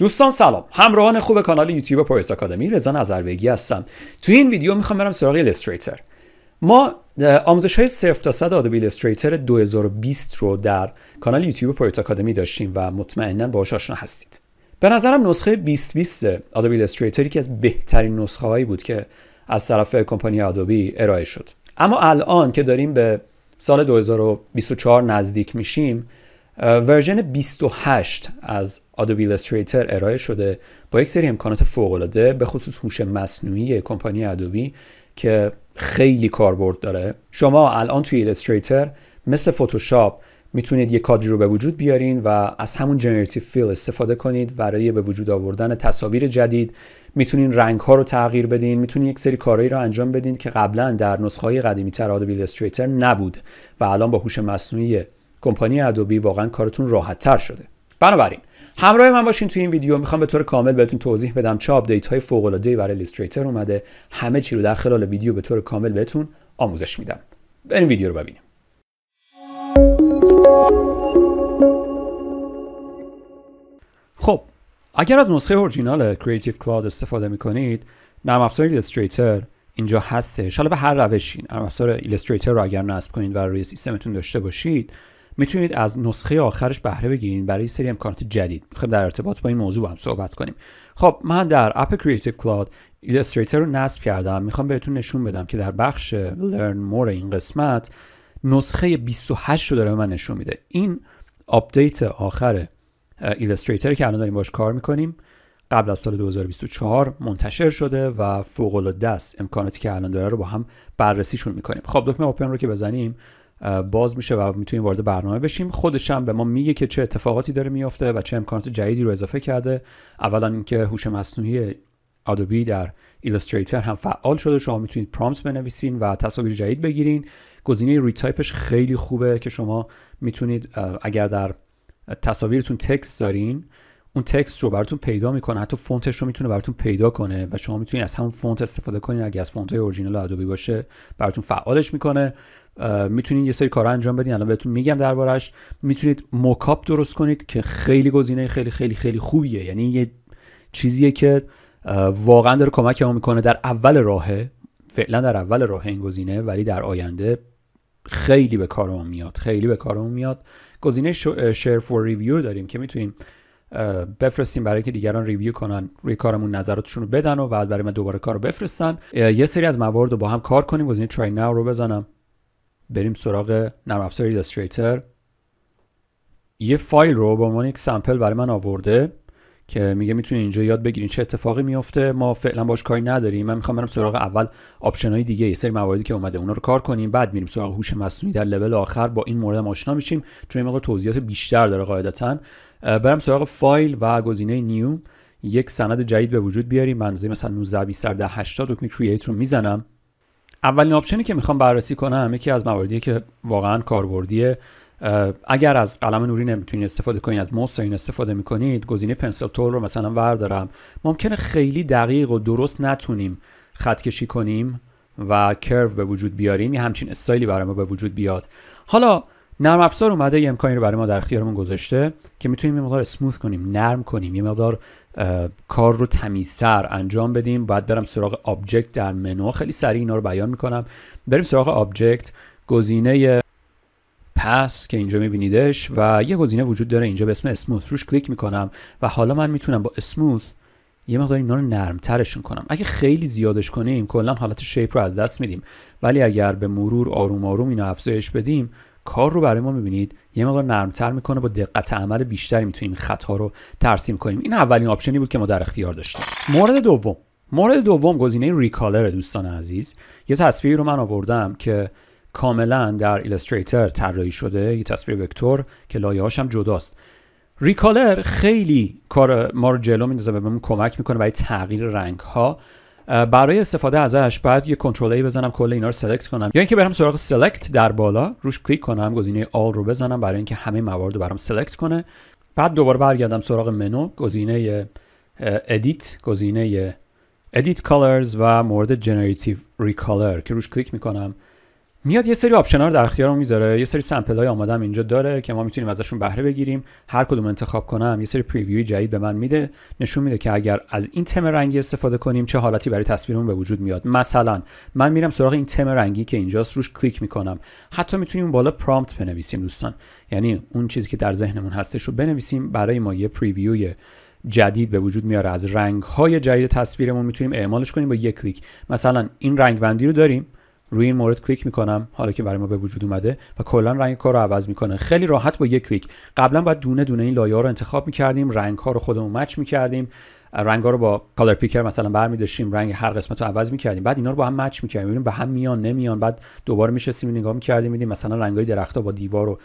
دوستان سلام همراهان خوب کانال یوتیوب پرویس آکادمی رضا نظربگی هستم تو این ویدیو میخوام برم سراغ الستریتر ما آموزش های صرف تا صد آدوبی الستریتر 2020 رو در کانال یوتیوب پرویس اکادمی داشتیم و مطمئنا باهاش آشنا هستید به نظرم نسخه 2020 آدوبی الستریتر که از بهترین نسخه هایی بود که از طرف کمپانی آدوبی ارائه شد اما الان که داریم به سال 2024 نزدیک میشیم ورژن 28 از Adobe Illustrator ارائه شده با یک سری امکانات العاده به خصوص هوش مصنوعی کمپانی ادوبی که خیلی کاربرد داره شما الان توی Illustrator مثل فتوشاپ میتونید یک کادری رو به وجود بیارین و از همون جنراتیو فیل استفاده کنید برای به وجود آوردن تصاویر جدید میتونین رنگ ها رو تغییر بدین میتونین یک سری کارهایی رو انجام بدین که قبلا در نسخه های قدیمی تر آدوبی نبود و الان با هوش مصنوعی کمپانی ادوبی واقعا کارتون راحت تر شده بنابراین همراه من باشین توی این ویدیو میخوام به طور کامل بهتون توضیح بدم چه آپدیت های فوق العاده برای ایلاستریتور اومده همه چی رو در خلال ویدیو به طور کامل بهتون آموزش میدم بریم ویدیو رو ببینیم خب اگر از نسخه اورجینال کریتیو cloud استفاده میکنید نرم افزار ایلاستریتور اینجا هستش حالا به هر روشی نرم افزار ایلاستریتور رو اگر نصب کنید و روی سیستمتون داشته باشید میتونید از نسخه آخرش بهره بگیرید برای سری امکانات جدید میخوایم در ارتباط با این موضوع هم صحبت کنیم خب من در اپ کریتیو کلاود Illustrator رو نصب کردم میخوام بهتون نشون بدم که در بخش لرن More این قسمت نسخه 28 رو داره به من نشون میده این آپدیت آخر Illustrator که الان داریم باش کار میکنیم قبل از سال 2024 منتشر شده و فوق العاده امکاناتی که الان داره رو با هم بررسیشون میکنیم خب دکمه اوپن رو که بزنیم باز میشه و میتونیم وارد برنامه بشیم خودش هم به ما میگه که چه اتفاقاتی داره میافته و چه امکانات جدیدی رو اضافه کرده اولا اینکه هوش مصنوعی ادوبی در ایلستریتر هم فعال شده شما میتونید پرامپت بنویسین و تصاویر جدید بگیرین گزینه ریتایپش خیلی خوبه که شما میتونید اگر در تصاویرتون تکست دارین اون تکست رو براتون پیدا میکنه حتی فونتش رو میتونه براتون پیدا کنه و شما میتونید از همون فونت استفاده کنید اگه از فونت های اورجینال ادوبی باشه براتون فعالش میکنه میتونید یه سری کارا انجام بدین الان بهتون میگم دربارش میتونید موکاپ درست کنید که خیلی گزینه خیلی خیلی خیلی خوبیه یعنی یه چیزیه که واقعا داره کمک میکنه در اول راهه فعلا در اول راه این گزینه ولی در آینده خیلی به کارمون میاد خیلی به کارمون میاد گزینه شیر فور ریویو داریم که میتونیم بفرستیم برای که دیگران ریویو کنن روی کارمون نظراتشون رو بدن و بعد برای من دوباره کار رو بفرستن یه سری از موارد رو با هم کار کنیم گزینه ترای رو بزنم بریم سراغ نرم افزار ایلاستریتر یه فایل رو به عنوان یک سمپل برای من آورده که میگه میتونی اینجا یاد بگیرین چه اتفاقی میفته ما فعلا باش کاری نداریم من میخوام برم سراغ اول آپشن های دیگه یه سری مواردی که اومده اونا رو کار کنیم بعد میریم سراغ هوش مصنوعی در لول آخر با این مورد آشنا میشیم چون این توضیحات بیشتر داره قاعدتاً برم سراغ فایل و گزینه نیو یک سند جدید به وجود بیاریم من مثلا 19 20 در دکمه کرییت رو میزنم اولین آپشنی که میخوام بررسی کنم یکی از مواردی که واقعا کاربردیه اگر از قلم نوری نمیتونید استفاده کنید از موس این استفاده میکنید گزینه پنسل تول رو مثلا وردارم ممکنه خیلی دقیق و درست نتونیم خط کشی کنیم و کرو به وجود بیاریم یه همچین استایلی برای ما به وجود بیاد حالا نرم افزار اومده یه امکانی رو برای ما در اختیارمون گذاشته که میتونیم یه مقدار اسموث کنیم نرم کنیم یه مقدار کار رو تمیزتر انجام بدیم باید برم سراغ آبجکت در منو خیلی سریع اینا رو بیان میکنم بریم سراغ آبجکت گزینه پس که اینجا میبینیدش و یه گزینه وجود داره اینجا به اسم اسموث روش کلیک میکنم و حالا من میتونم با اسموث یه مقدار اینا رو نرمترشون کنم اگه خیلی زیادش کنیم کلا حالت شیپ رو از دست میدیم ولی اگر به مرور آروم آروم اینا افزایش بدیم کار رو برای ما میبینید یه مقدار نرمتر میکنه با دقت عمل بیشتری میتونیم خطا رو ترسیم کنیم این اولین آپشنی بود که ما در اختیار داشتیم مورد دوم مورد دوم گزینه ریکالر دوستان عزیز یه تصویری رو من آوردم که کاملا در ایلستریتر طراحی شده یه تصویر وکتور که لایه هاش هم جداست ریکالر خیلی کار ما رو جلو میندازه به کمک میکنه برای تغییر رنگ ها برای استفاده ازش باید یه کنترل ای بزنم کل اینا رو سلکت کنم یا اینکه برم سراغ سلکت در بالا روش کلیک کنم گزینه آل رو بزنم برای اینکه همه موارد رو برام سلکت کنه بعد دوباره برگردم سراغ منو گزینه ادیت گزینه ادیت کالرز و مورد جنراتیو ریکالر که روش کلیک میکنم میاد یه سری آپشن رو در اختیارمون میذاره یه سری سمپل های آمادم اینجا داره که ما میتونیم ازشون بهره بگیریم هر کدوم انتخاب کنم یه سری پریویو جدید به من میده نشون میده که اگر از این تم رنگی استفاده کنیم چه حالتی برای تصویرمون به وجود میاد مثلا من میرم سراغ این تم رنگی که اینجاست روش کلیک میکنم حتی میتونیم بالا پرامپت بنویسیم دوستان یعنی اون چیزی که در ذهنمون هستش رو بنویسیم برای ما یه پریویو جدید به وجود میاره از رنگ های جدید تصویرمون میتونیم اعمالش کنیم با یک کلیک مثلا این رنگ بندی رو داریم روی این مورد کلیک میکنم حالا که برای ما به وجود اومده و کلا رنگ کار رو عوض میکنه خیلی راحت با یک کلیک قبلا باید دونه دونه این لایه ها رو انتخاب میکردیم رنگ ها رو خودمون مچ میکردیم رنگ ها رو با کالر پیکر مثلا برمی داشتیم رنگ هر قسمت رو عوض میکردیم بعد اینا رو با هم مچ میکردیم ببینیم به هم میان نمیان بعد دوباره میشستیم نگاه میکردیم میدیم مثلا رنگ های درخت ها با دیوار و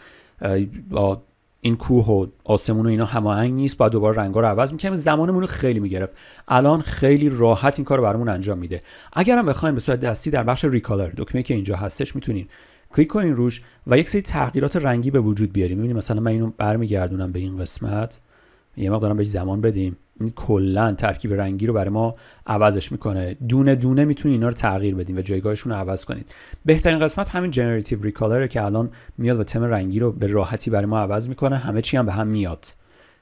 با این کوه و آسمون و اینا هماهنگ نیست بعد دوباره رنگا رو عوض میکنیم زمانمون رو خیلی میگرفت الان خیلی راحت این کار رو برامون انجام میده اگرم هم بخوایم به صورت دستی در بخش ریکالر دکمه که اینجا هستش میتونین کلیک کنین روش و یک سری تغییرات رنگی به وجود بیاریم میبینیم مثلا من اینو برمیگردونم به این قسمت یه مقدارم بهش زمان بدیم کلا ترکیب رنگی رو برای ما عوضش میکنه دونه دونه میتونید اینا رو تغییر بدین و جایگاهشون رو عوض کنید بهترین قسمت همین جنراتیو ریکالر که الان میاد و تم رنگی رو به راحتی برای ما عوض میکنه همه چی هم به هم میاد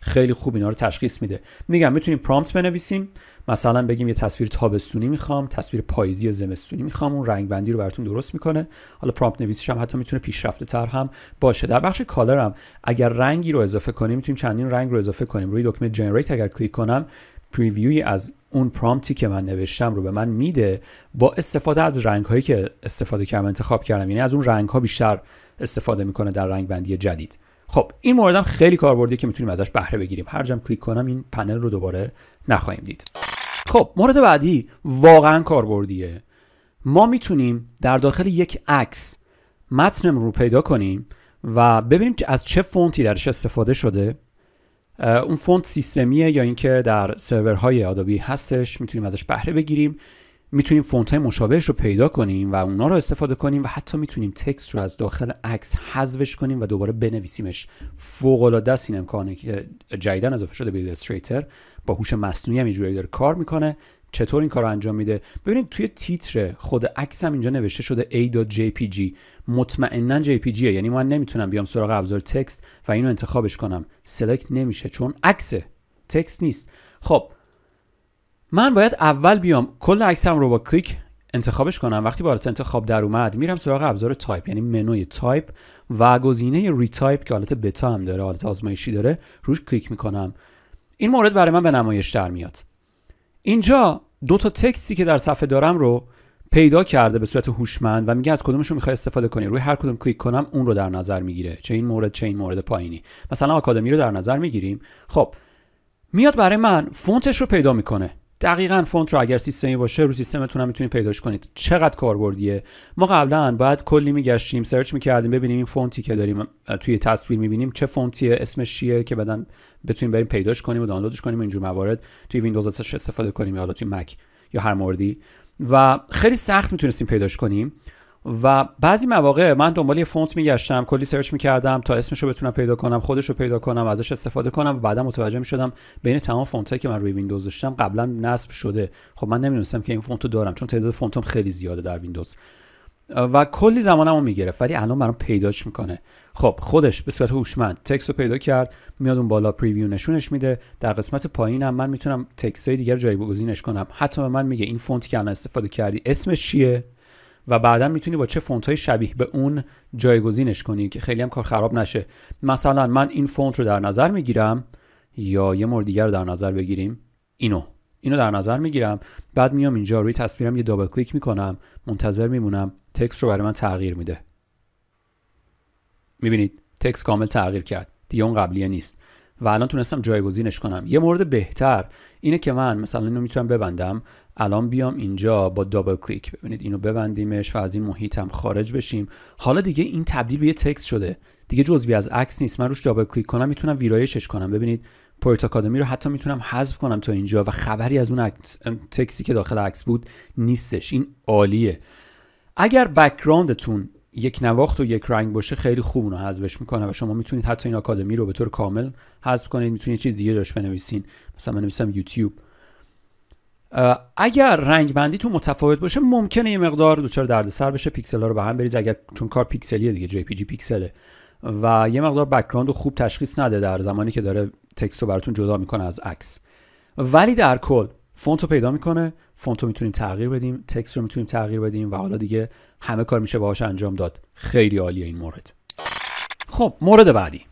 خیلی خوب اینا رو تشخیص میده میگم میتونیم پرامپت بنویسیم مثلا بگیم یه تصویر تابستونی میخوام تصویر پاییزی یا زمستونی میخوام اون رنگ رو براتون درست میکنه حالا پرامپت نویسیش هم حتی میتونه پیشرفته تر هم باشه در بخش کالر هم اگر رنگی رو اضافه کنیم میتونیم چندین رنگ رو اضافه کنیم روی دکمه جنریت اگر کلیک کنم پریویوی از اون پرامپتی که من نوشتم رو به من میده با استفاده از رنگ هایی که استفاده کردم انتخاب کردم یعنی از اون رنگ ها بیشتر استفاده میکنه در رنگ جدید خب این موردم خیلی کاربردی که میتونیم ازش بهره بگیریم هر جام کلیک کنم این پنل رو دوباره نخواهیم دید خب مورد بعدی واقعا کاربردیه ما میتونیم در داخل یک عکس متن رو پیدا کنیم و ببینیم که از چه فونتی درش استفاده شده اون فونت سیستمیه یا اینکه در سرورهای آدابی هستش میتونیم ازش بهره بگیریم میتونیم فونت های مشابهش رو پیدا کنیم و اونا رو استفاده کنیم و حتی میتونیم تکست رو از داخل عکس حذفش کنیم و دوباره بنویسیمش فوق العاده است این امکانه که جدیدن اضافه شده به استریتر با هوش مصنوعی هم اینجوری داره کار میکنه چطور این کار رو انجام میده ببینید توی تیتر خود عکس هم اینجا نوشته شده a.jpg مطمئنا jpg یعنی من نمیتونم بیام سراغ ابزار تکست و اینو انتخابش کنم سلکت نمیشه چون عکس تکست نیست خب من باید اول بیام کل عکسم رو با کلیک انتخابش کنم وقتی بالات انتخاب در اومد میرم سراغ ابزار تایپ یعنی منوی تایپ و گزینه تایپ که حالت بتا هم داره حالت آزمایشی داره روش کلیک میکنم این مورد برای من به نمایش در میاد اینجا دو تا تکستی که در صفحه دارم رو پیدا کرده به صورت هوشمند و میگه از کدومش رو میخوای استفاده کنی روی هر کدوم کلیک کنم اون رو در نظر میگیره چه این مورد چه این مورد پایینی مثلا آکادمی رو در نظر میگیریم خب میاد برای من فونتش رو پیدا میکنه دقیقا فونت رو اگر سیستمی باشه رو سیستمتون هم میتونید پیداش کنید چقدر کاربردیه ما قبلا باید کلی میگشتیم سرچ میکردیم ببینیم این فونتی که داریم توی تصویر میبینیم چه فونتیه اسمش چیه که بعدا بتونیم بریم پیداش کنیم و دانلودش کنیم و اینجور موارد توی ویندوز ازش استفاده کنیم یا حالا توی مک یا هر موردی و خیلی سخت میتونستیم پیداش کنیم و بعضی مواقع من دنبال یه فونت میگشتم کلی سرچ میکردم تا اسمش رو بتونم پیدا کنم خودش رو پیدا کنم ازش استفاده کنم و بعدا متوجه میشدم بین تمام فونت که من روی ویندوز داشتم قبلا نصب شده خب من نمیدونستم که این فونت رو دارم چون تعداد فونتم خیلی زیاده در ویندوز و کلی زمانمو میگرفت ولی الان برام پیداش میکنه خب خودش به صورت هوشمند تکس رو پیدا کرد میاد اون بالا پریویو نشونش میده در قسمت پایینم من میتونم تکس های دیگر جایگزینش کنم حتی من میگه این فونتی که الان استفاده کردی اسمش چیه و بعدا میتونی با چه فونت های شبیه به اون جایگزینش کنی که خیلی هم کار خراب نشه مثلا من این فونت رو در نظر میگیرم یا یه مورد دیگر رو در نظر بگیریم اینو اینو در نظر میگیرم بعد میام اینجا روی تصویرم یه دابل کلیک میکنم منتظر میمونم تکست رو برای من تغییر میده میبینید تکس کامل تغییر کرد دیگه اون قبلیه نیست و الان تونستم جایگزینش کنم یه مورد بهتر اینه که من مثلا اینو میتونم ببندم الان بیام اینجا با دابل کلیک ببینید اینو ببندیمش و از این محیط هم خارج بشیم حالا دیگه این تبدیل به یه تکست شده دیگه جزوی از عکس نیست من روش دابل کلیک کنم میتونم ویرایشش کنم ببینید پورت آکادمی رو حتی میتونم حذف کنم تا اینجا و خبری از اون تکسی که داخل عکس بود نیستش این عالیه اگر بک‌گراندتون یک نواخت و یک رنگ باشه خیلی خوب اونو حذفش میکنه و شما میتونید حتی این آکادمی رو به طور کامل حذف کنید میتونید چیز دیگه داشت بنویسین مثلا یوتیوب اگر رنگ بندی تو متفاوت باشه ممکنه یه مقدار درد سر بشه پیکسل ها رو به هم بریز اگر چون کار پیکسلیه دیگه جی پی جی پیکسله و یه مقدار بکراند رو خوب تشخیص نده در زمانی که داره تکست رو براتون جدا میکنه از عکس ولی در کل فونت رو پیدا میکنه فونت رو میتونیم تغییر بدیم تکست رو میتونیم تغییر بدیم و حالا دیگه همه کار میشه باهاش انجام داد خیلی عالیه این مورد خب مورد بعدی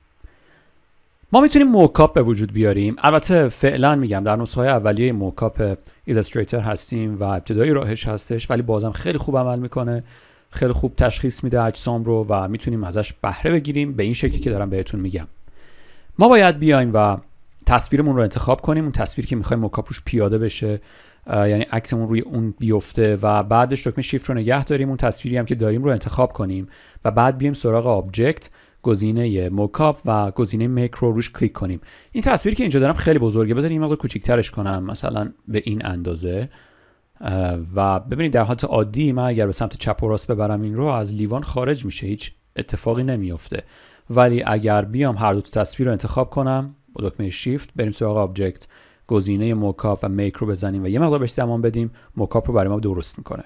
ما میتونیم موکاپ به وجود بیاریم البته فعلا میگم در نسخه اولیه موکاپ ایلاستریتر هستیم و ابتدایی راهش هستش ولی بازم خیلی خوب عمل میکنه خیلی خوب تشخیص میده اجسام رو و میتونیم ازش بهره بگیریم به این شکلی که دارم بهتون میگم ما باید بیایم و تصویرمون رو انتخاب کنیم اون تصویر که میخوایم موکاپ روش پیاده بشه یعنی عکسمون روی اون بیفته و بعدش دکمه شیفت رو نگه داریم اون تصویری که داریم رو انتخاب کنیم و بعد بیایم سراغ آبجکت گزینه موکاپ و گزینه میک رو روش کلیک کنیم این تصویر که اینجا دارم خیلی بزرگه بذارید این مقدار کوچیک‌ترش کنم مثلا به این اندازه و ببینید در حالت عادی من اگر به سمت چپ و راست ببرم این رو از لیوان خارج میشه هیچ اتفاقی نمیافته ولی اگر بیام هر دو تصویر رو انتخاب کنم با دکمه شیفت بریم سراغ آبجکت گزینه موکاپ و میک رو بزنیم و یه مقدار بهش زمان بدیم موکاپ رو برای ما درست میکنه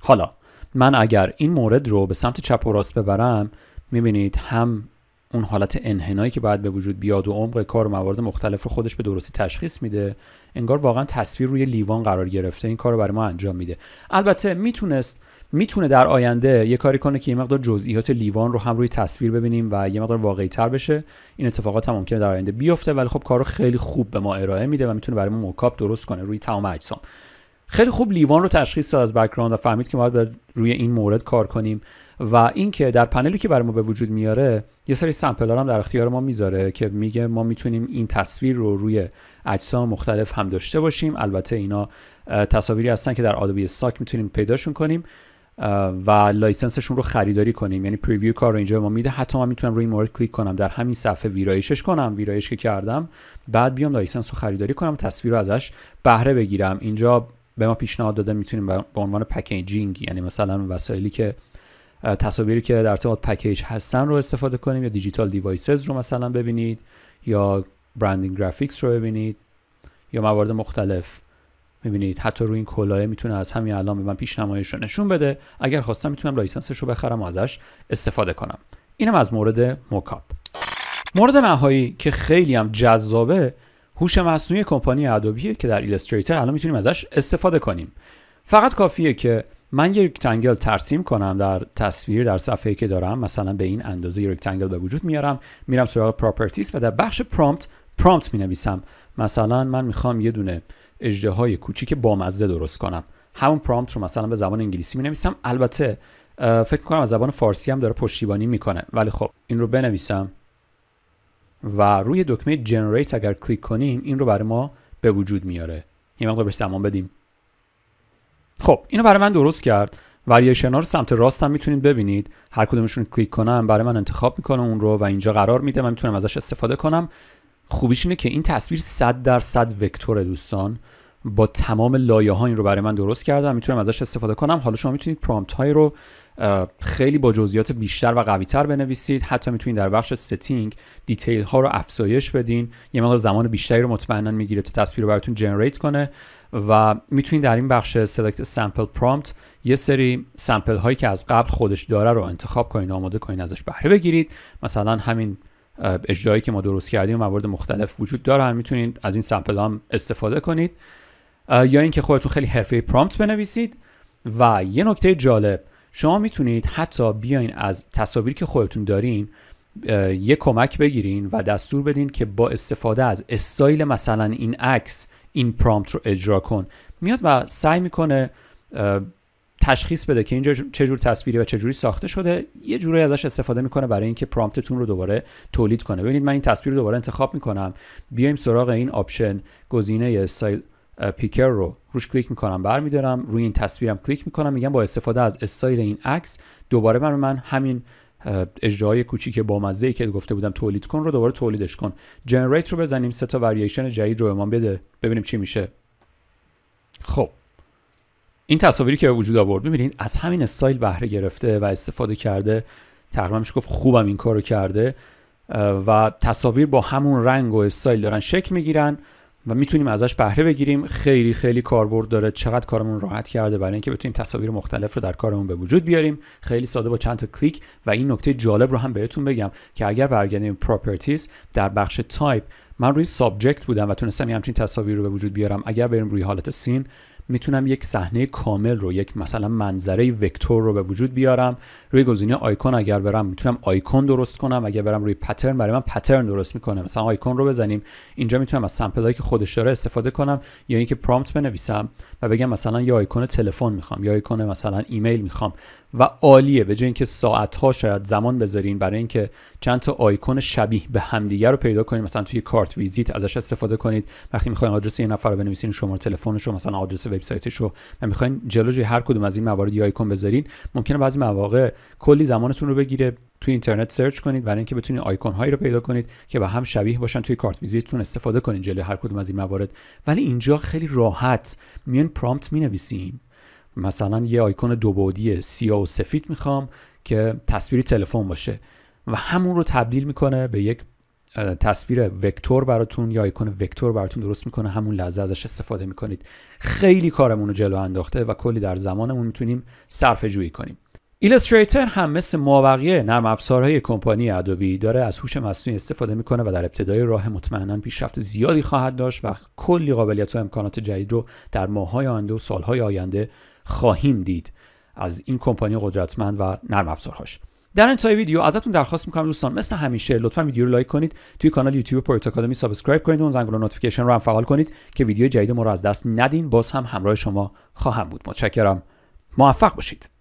حالا من اگر این مورد رو به سمت چپ و راست ببرم میبینید هم اون حالت انحنایی که باید به وجود بیاد و عمق کار و موارد مختلف رو خودش به درستی تشخیص میده انگار واقعا تصویر روی لیوان قرار گرفته این کار رو برای ما انجام میده البته میتونست میتونه در آینده یه کاری کنه که یه مقدار جزئیات لیوان رو هم روی تصویر ببینیم و یه مقدار واقعی تر بشه این اتفاقات هم ممکنه در آینده بیفته ولی خب رو خیلی خوب به ما ارائه میده و میتونه برای ما موکاپ درست کنه روی تمام اجسام خیلی خوب لیوان رو تشخیص داد از بک‌گراند و فهمید که ما باید روی این مورد کار کنیم و اینکه در پنلی که برای ما به وجود میاره یه سری سمپل هم در اختیار ما میذاره که میگه ما میتونیم این تصویر رو روی اجسام مختلف هم داشته باشیم البته اینا تصاویری هستن که در آدوبی ساک میتونیم پیداشون کنیم و لایسنسشون رو خریداری کنیم یعنی پریویو کار رو اینجا ما میده حتی من میتونم روی این مورد کلیک کنم در همین صفحه ویرایشش کنم ویرایش که کردم بعد بیام لایسنس رو خریداری کنم تصویر رو ازش بهره بگیرم اینجا به ما پیشنهاد داده میتونیم به عنوان پکیجینگ یعنی مثلا وسایلی که تصاویری که در ارتباط پکیج هستن رو استفاده کنیم یا دیجیتال دیوایسز رو مثلا ببینید یا برندینگ گرافیکس رو ببینید یا موارد مختلف میبینید حتی روی این کلاه میتونه از همین الان به من پیشنمایش رو نشون بده اگر خواستم میتونم لایسنسش رو بخرم و ازش استفاده کنم اینم از مورد موکاپ مورد نهایی که خیلی هم جذابه هوش مصنوعی کمپانی ادوبیه که در ایلستریتر الان میتونیم ازش استفاده کنیم فقط کافیه که من یک رکتنگل ترسیم کنم در تصویر در صفحه که دارم مثلا به این اندازه یک رکتنگل به وجود میارم میرم سراغ پراپرتیز و در بخش پرامپت پرامپت می نویسم مثلا من میخوام یه دونه اجده های کوچیک بامزه درست کنم همون پرامپت رو مثلا به زبان انگلیسی می البته فکر کنم از زبان فارسی هم داره پشتیبانی میکنه ولی خب این رو بنویسم و روی دکمه جنریت اگر کلیک کنیم این رو برای ما به وجود میاره یه مقدار بهش زمان بدیم خب اینو برای من درست کرد وریشن ها رو سمت راست هم میتونید ببینید هر کدومشون کلیک کنم برای من انتخاب میکنه اون رو و اینجا قرار میده من میتونم ازش استفاده کنم خوبیش اینه که این تصویر 100 درصد وکتور دوستان با تمام لایه ها این رو برای من درست کردم میتونم ازش استفاده کنم حالا شما میتونید پرامپت های رو خیلی با جزئیات بیشتر و قویتر بنویسید حتی میتونید در بخش ستینگ دیتیل ها رو افزایش بدین یه مقدار زمان بیشتری رو مطمئنا میگیره تا تصویر رو براتون جنریت کنه و میتونید در این بخش select سامپل پرامپت یه سری سامپل هایی که از قبل خودش داره رو انتخاب کنین آماده کنین ازش بهره بگیرید مثلا همین اجرایی که ما درست کردیم موارد مختلف وجود دارن میتونید از این سمپل هم استفاده کنید یا اینکه خودتون خیلی حرفه پرامپت بنویسید و یه نکته جالب شما میتونید حتی بیاین از تصاویری که خودتون دارین یه کمک بگیرین و دستور بدین که با استفاده از استایل مثلا این عکس این پرامپت رو اجرا کن میاد و سعی میکنه تشخیص بده که اینجا چجور تصویری و چجوری ساخته شده یه جوری ازش استفاده میکنه برای اینکه پرامپتتون رو دوباره تولید کنه ببینید من این تصویر رو دوباره انتخاب میکنم بیایم سراغ این آپشن گزینه استایل پیکر رو روش کلیک میکنم برمیدارم روی این تصویرم کلیک میکنم میگم با استفاده از استایل این عکس دوباره من من همین اجرای کوچیک با مزه ای که گفته بودم تولید کن رو دوباره تولیدش کن جنریت رو بزنیم سه تا وریشن جدید رو به بده ببینیم چی میشه خب این تصاویری که وجود آورد ببینید از همین استایل بهره گرفته و استفاده کرده تقریبا میشه گفت خوبم این کارو کرده و تصاویر با همون رنگ و استایل دارن شکل میگیرن و میتونیم ازش بهره بگیریم خیلی خیلی کاربرد داره چقدر کارمون راحت کرده برای اینکه بتونیم تصاویر مختلف رو در کارمون به وجود بیاریم خیلی ساده با چند تا کلیک و این نکته جالب رو هم بهتون بگم که اگر برگردیم پراپرتیز در بخش تایپ من روی سابجکت بودم و تونستم یه همچین تصاویر رو به وجود بیارم اگر بریم روی حالت سین میتونم یک صحنه کامل رو یک مثلا منظره وکتور رو به وجود بیارم روی گزینه آیکون اگر برم میتونم آیکون درست کنم اگر برم روی پترن برای من پترن درست میکنه مثلا آیکون رو بزنیم اینجا میتونم از سمپل که خودش داره استفاده کنم یا اینکه پرامپت بنویسم و بگم مثلا یا آیکون تلفن میخوام یا آیکون مثلا ایمیل میخوام و عالیه به جای اینکه ساعتها شاید زمان بذارین برای اینکه چند تا آیکون شبیه به همدیگه رو پیدا کنید مثلا توی کارت ویزیت ازش استفاده کنید وقتی میخواین آدرس یه نفر رو بنویسین شماره تلفنش رو مثلا آدرس وبسایتش رو و میخواین جلوی هر کدوم از این موارد یه آیکون بذارین ممکنه بعضی مواقع کلی زمانتون رو بگیره توی اینترنت سرچ کنید برای اینکه بتونید آیکون هایی رو پیدا کنید که به هم شبیه باشن توی کارت ویزیتتون استفاده کنید جلوی هر کدوم از این موارد ولی اینجا خیلی راحت میان پرامپت مینویسین مثلا یه آیکون دو سیاه و سفید میخوام که تصویری تلفن باشه و همون رو تبدیل میکنه به یک تصویر وکتور براتون یا آیکون وکتور براتون درست میکنه همون لحظه ازش استفاده میکنید خیلی کارمون رو جلو انداخته و کلی در زمانمون میتونیم صرفه جویی کنیم ایلستریتر هم مثل مابقیه نرم افزارهای کمپانی ادوبی داره از هوش مصنوعی استفاده میکنه و در ابتدای راه مطمئنا پیشرفت زیادی خواهد داشت و کلی قابلیت و امکانات جدید رو در ماههای آینده و سالهای آینده خواهیم دید از این کمپانی قدرتمند و نرم افزارهاش در انتهای ویدیو ازتون درخواست میکنم دوستان مثل همیشه لطفا ویدیو رو لایک کنید توی کانال یوتیوب پورت آکادمی سابسکرایب کنید اون زنگوله نوتیفیکیشن رو هم فعال کنید که ویدیو جدید ما رو از دست ندین باز هم همراه شما خواهم بود متشکرم موفق باشید